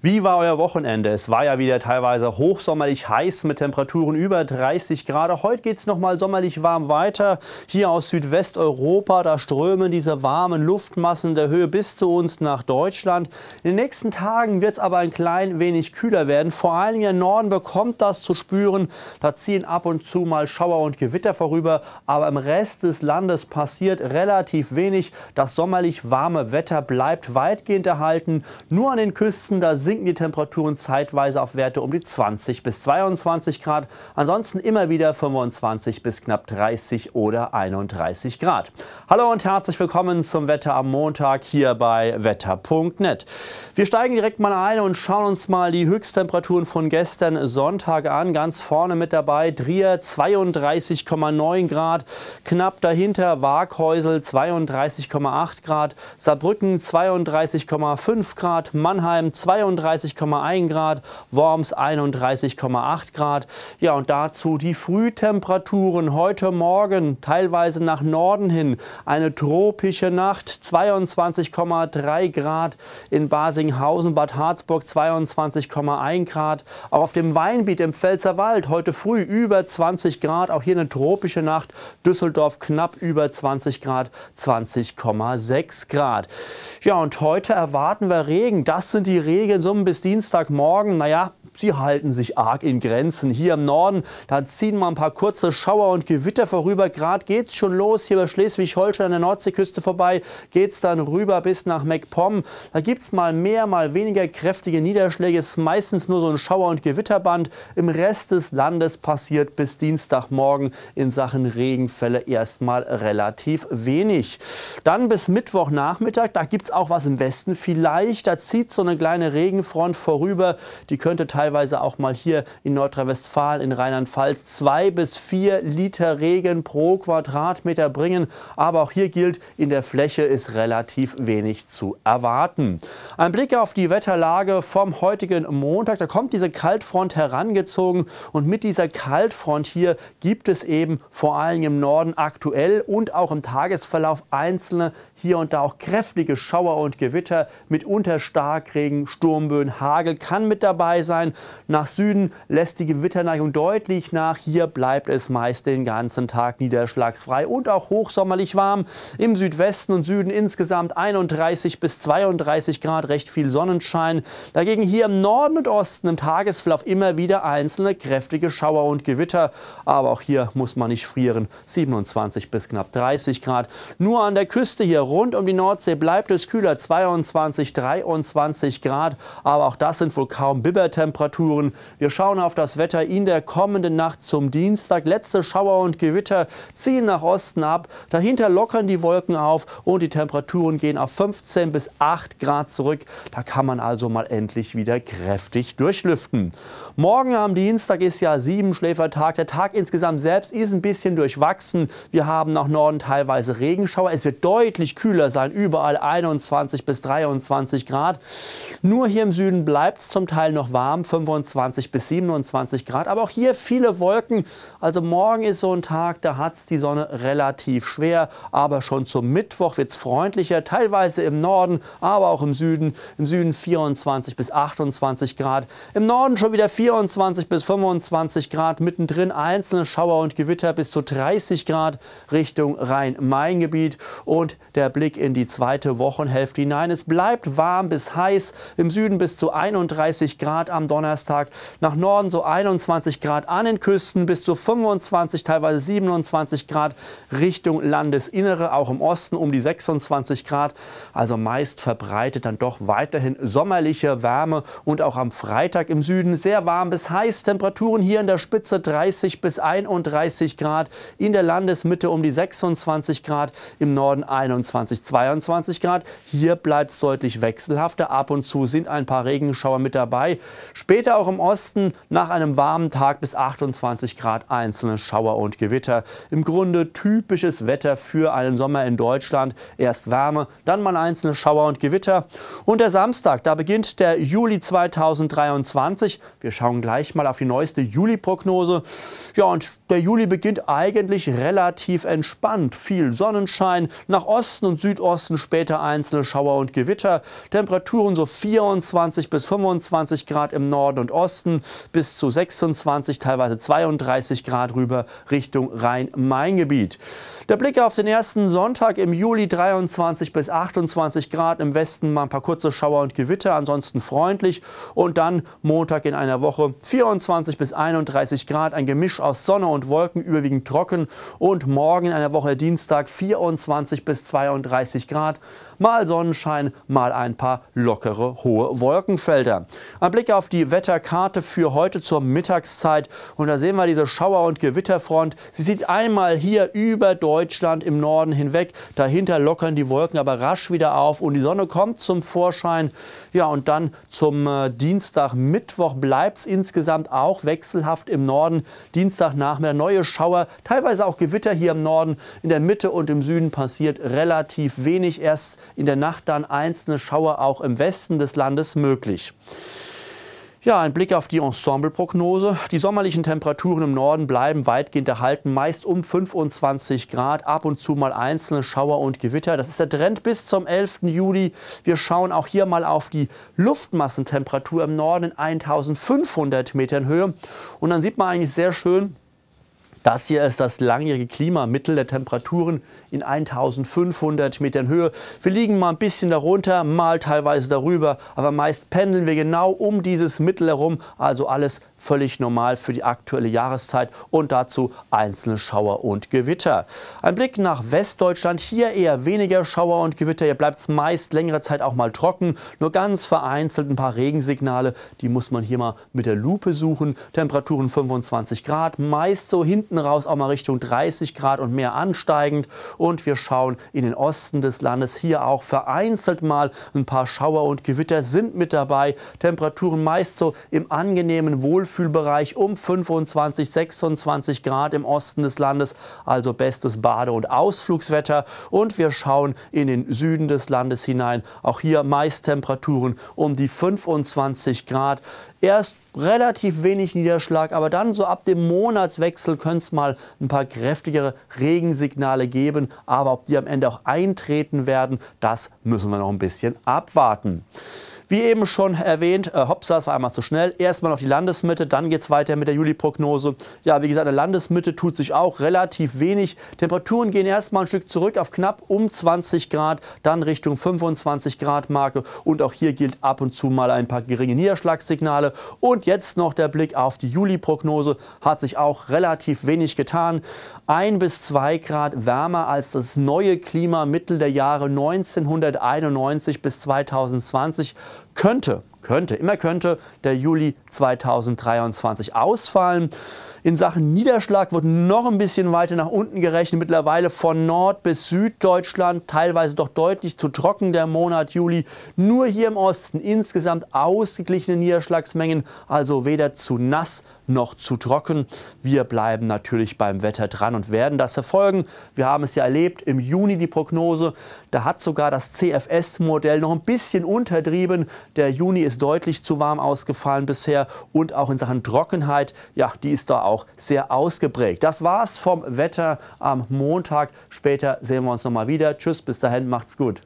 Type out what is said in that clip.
Wie war euer Wochenende? Es war ja wieder teilweise hochsommerlich heiß mit Temperaturen über 30 Grad. Heute geht es nochmal sommerlich warm weiter. Hier aus Südwesteuropa, da strömen diese warmen Luftmassen der Höhe bis zu uns nach Deutschland. In den nächsten Tagen wird es aber ein klein wenig kühler werden. Vor allem der Norden bekommt das zu spüren. Da ziehen ab und zu mal Schauer und Gewitter vorüber. Aber im Rest des Landes passiert relativ wenig. Das sommerlich warme Wetter bleibt weitgehend erhalten. Nur an den Küsten, da sind sinken die Temperaturen zeitweise auf Werte um die 20 bis 22 Grad, ansonsten immer wieder 25 bis knapp 30 oder 31 Grad. Hallo und herzlich willkommen zum Wetter am Montag hier bei wetter.net. Wir steigen direkt mal ein und schauen uns mal die Höchsttemperaturen von gestern Sonntag an. Ganz vorne mit dabei Trier 32,9 Grad, knapp dahinter Waaghäusel 32,8 Grad, Saarbrücken 32,5 Grad, Mannheim 32 31,1 Grad, Worms 31,8 Grad. Ja, und dazu die Frühtemperaturen heute Morgen, teilweise nach Norden hin. Eine tropische Nacht, 22,3 Grad in Basinghausen, Bad Harzburg 22,1 Grad. Auch auf dem Weinbiet im Pfälzerwald heute früh über 20 Grad, auch hier eine tropische Nacht. Düsseldorf knapp über 20 Grad, 20,6 Grad. Ja, und heute erwarten wir Regen. Das sind die Regeln so Summen bis Dienstagmorgen. Naja, Sie halten sich arg in Grenzen. Hier im Norden, da ziehen mal ein paar kurze Schauer und Gewitter vorüber. Gerade geht es schon los hier bei Schleswig-Holstein an der Nordseeküste vorbei. Geht es dann rüber bis nach MacPom. Da gibt es mal mehr, mal weniger kräftige Niederschläge. Es ist meistens nur so ein Schauer- und Gewitterband. Im Rest des Landes passiert bis Dienstagmorgen in Sachen Regenfälle erstmal relativ wenig. Dann bis Mittwochnachmittag, da gibt es auch was im Westen vielleicht. Da zieht so eine kleine Regenfront vorüber. Die könnte teilweise teilweise auch mal hier in Nordrhein-Westfalen, in Rheinland-Pfalz zwei bis vier Liter Regen pro Quadratmeter bringen. Aber auch hier gilt, in der Fläche ist relativ wenig zu erwarten. Ein Blick auf die Wetterlage vom heutigen Montag. Da kommt diese Kaltfront herangezogen und mit dieser Kaltfront hier gibt es eben vor allem im Norden aktuell und auch im Tagesverlauf einzelne hier und da auch kräftige Schauer und Gewitter, mitunter Starkregen, Sturmböen, Hagel kann mit dabei sein. Nach Süden lässt die Gewitterneigung deutlich nach. Hier bleibt es meist den ganzen Tag niederschlagsfrei und auch hochsommerlich warm. Im Südwesten und Süden insgesamt 31 bis 32 Grad, recht viel Sonnenschein. Dagegen hier im Norden und Osten im Tagesverlauf immer wieder einzelne kräftige Schauer und Gewitter. Aber auch hier muss man nicht frieren. 27 bis knapp 30 Grad. Nur an der Küste hier Rund um die Nordsee bleibt es kühler, 22, 23 Grad. Aber auch das sind wohl kaum Bibbertemperaturen. Wir schauen auf das Wetter in der kommenden Nacht zum Dienstag. Letzte Schauer und Gewitter ziehen nach Osten ab. Dahinter lockern die Wolken auf und die Temperaturen gehen auf 15 bis 8 Grad zurück. Da kann man also mal endlich wieder kräftig durchlüften. Morgen am Dienstag ist ja Siebenschläfertag. Der Tag insgesamt selbst ist ein bisschen durchwachsen. Wir haben nach Norden teilweise Regenschauer. Es wird deutlich kühler sein, überall 21 bis 23 Grad. Nur hier im Süden bleibt es zum Teil noch warm, 25 bis 27 Grad, aber auch hier viele Wolken. Also morgen ist so ein Tag, da hat es die Sonne relativ schwer, aber schon zum Mittwoch wird es freundlicher, teilweise im Norden, aber auch im Süden. Im Süden 24 bis 28 Grad, im Norden schon wieder 24 bis 25 Grad, mittendrin einzelne Schauer und Gewitter bis zu 30 Grad Richtung Rhein-Main-Gebiet und der der Blick in die zweite Wochenhälfte hinein. Es bleibt warm bis heiß, im Süden bis zu 31 Grad am Donnerstag, nach Norden so 21 Grad an den Küsten, bis zu 25, teilweise 27 Grad Richtung Landesinnere, auch im Osten um die 26 Grad. Also meist verbreitet dann doch weiterhin sommerliche Wärme und auch am Freitag im Süden sehr warm bis heiß. Temperaturen hier in der Spitze 30 bis 31 Grad, in der Landesmitte um die 26 Grad, im Norden 21. 21, 22 Grad. Hier bleibt es deutlich wechselhafter. Ab und zu sind ein paar Regenschauer mit dabei. Später auch im Osten nach einem warmen Tag bis 28 Grad einzelne Schauer und Gewitter. Im Grunde typisches Wetter für einen Sommer in Deutschland. Erst Wärme, dann mal einzelne Schauer und Gewitter. Und der Samstag, da beginnt der Juli 2023. Wir schauen gleich mal auf die neueste Juli-Prognose. Ja, und der Juli beginnt eigentlich relativ entspannt. Viel Sonnenschein, nach Osten und Südosten später einzelne Schauer und Gewitter. Temperaturen so 24 bis 25 Grad im Norden und Osten, bis zu 26, teilweise 32 Grad rüber Richtung Rhein-Main-Gebiet. Der Blick auf den ersten Sonntag im Juli 23 bis 28 Grad, im Westen mal ein paar kurze Schauer und Gewitter, ansonsten freundlich. Und dann Montag in einer Woche 24 bis 31 Grad, ein Gemisch aus Sonne und und Wolken, überwiegend trocken. Und morgen in einer Woche Dienstag 24 bis 32 Grad. Mal Sonnenschein, mal ein paar lockere hohe Wolkenfelder. Ein Blick auf die Wetterkarte für heute zur Mittagszeit. Und da sehen wir diese Schauer- und Gewitterfront. Sie sieht einmal hier über Deutschland im Norden hinweg. Dahinter lockern die Wolken aber rasch wieder auf und die Sonne kommt zum Vorschein. Ja, und dann zum äh, Dienstag, Mittwoch bleibt es insgesamt auch wechselhaft im Norden. Dienstagnachmittag der neue Schauer, teilweise auch Gewitter hier im Norden. In der Mitte und im Süden passiert relativ wenig. Erst in der Nacht dann einzelne Schauer auch im Westen des Landes möglich. Ja, ein Blick auf die Ensembleprognose. Die sommerlichen Temperaturen im Norden bleiben weitgehend erhalten, meist um 25 Grad, ab und zu mal einzelne Schauer und Gewitter. Das ist der Trend bis zum 11. Juli. Wir schauen auch hier mal auf die Luftmassentemperatur im Norden in 1500 Metern Höhe. Und dann sieht man eigentlich sehr schön, das hier ist das langjährige Klimamittel der Temperaturen in 1500 Metern Höhe. Wir liegen mal ein bisschen darunter, mal teilweise darüber, aber meist pendeln wir genau um dieses Mittel herum. Also alles völlig normal für die aktuelle Jahreszeit und dazu einzelne Schauer und Gewitter. Ein Blick nach Westdeutschland, hier eher weniger Schauer und Gewitter. Hier bleibt es meist längere Zeit auch mal trocken, nur ganz vereinzelt ein paar Regensignale. Die muss man hier mal mit der Lupe suchen. Temperaturen 25 Grad, meist so hinten hinten raus auch mal Richtung 30 Grad und mehr ansteigend. Und wir schauen in den Osten des Landes hier auch vereinzelt mal ein paar Schauer und Gewitter sind mit dabei. Temperaturen meist so im angenehmen Wohlfühlbereich um 25, 26 Grad im Osten des Landes. Also bestes Bade- und Ausflugswetter. Und wir schauen in den Süden des Landes hinein. Auch hier meist Temperaturen um die 25 Grad. Erst relativ wenig Niederschlag, aber dann so ab dem Monatswechsel können es mal ein paar kräftigere Regensignale geben. Aber ob die am Ende auch eintreten werden, das müssen wir noch ein bisschen abwarten. Wie eben schon erwähnt, äh, Hopsas war einmal zu schnell. Erstmal noch die Landesmitte, dann geht es weiter mit der Juli-Prognose. Ja, wie gesagt, in der Landesmitte tut sich auch relativ wenig. Temperaturen gehen erstmal ein Stück zurück auf knapp um 20 Grad, dann Richtung 25 Grad Marke. Und auch hier gilt ab und zu mal ein paar geringe Niederschlagssignale. Und jetzt noch der Blick auf die Juli-Prognose. Hat sich auch relativ wenig getan. Ein bis zwei Grad wärmer als das neue Klima Mittel der Jahre 1991 bis 2020 könnte, könnte, immer könnte der Juli 2023 ausfallen. In Sachen Niederschlag wird noch ein bisschen weiter nach unten gerechnet. Mittlerweile von Nord bis Süddeutschland, teilweise doch deutlich zu trocken der Monat Juli. Nur hier im Osten insgesamt ausgeglichene Niederschlagsmengen, also weder zu nass noch zu trocken. Wir bleiben natürlich beim Wetter dran und werden das verfolgen. Wir haben es ja erlebt, im Juni die Prognose, da hat sogar das CFS-Modell noch ein bisschen untertrieben. Der Juni ist deutlich zu warm ausgefallen bisher und auch in Sachen Trockenheit, ja, die ist da auch sehr ausgeprägt. Das war's vom Wetter am Montag. Später sehen wir uns nochmal wieder. Tschüss, bis dahin, macht's gut.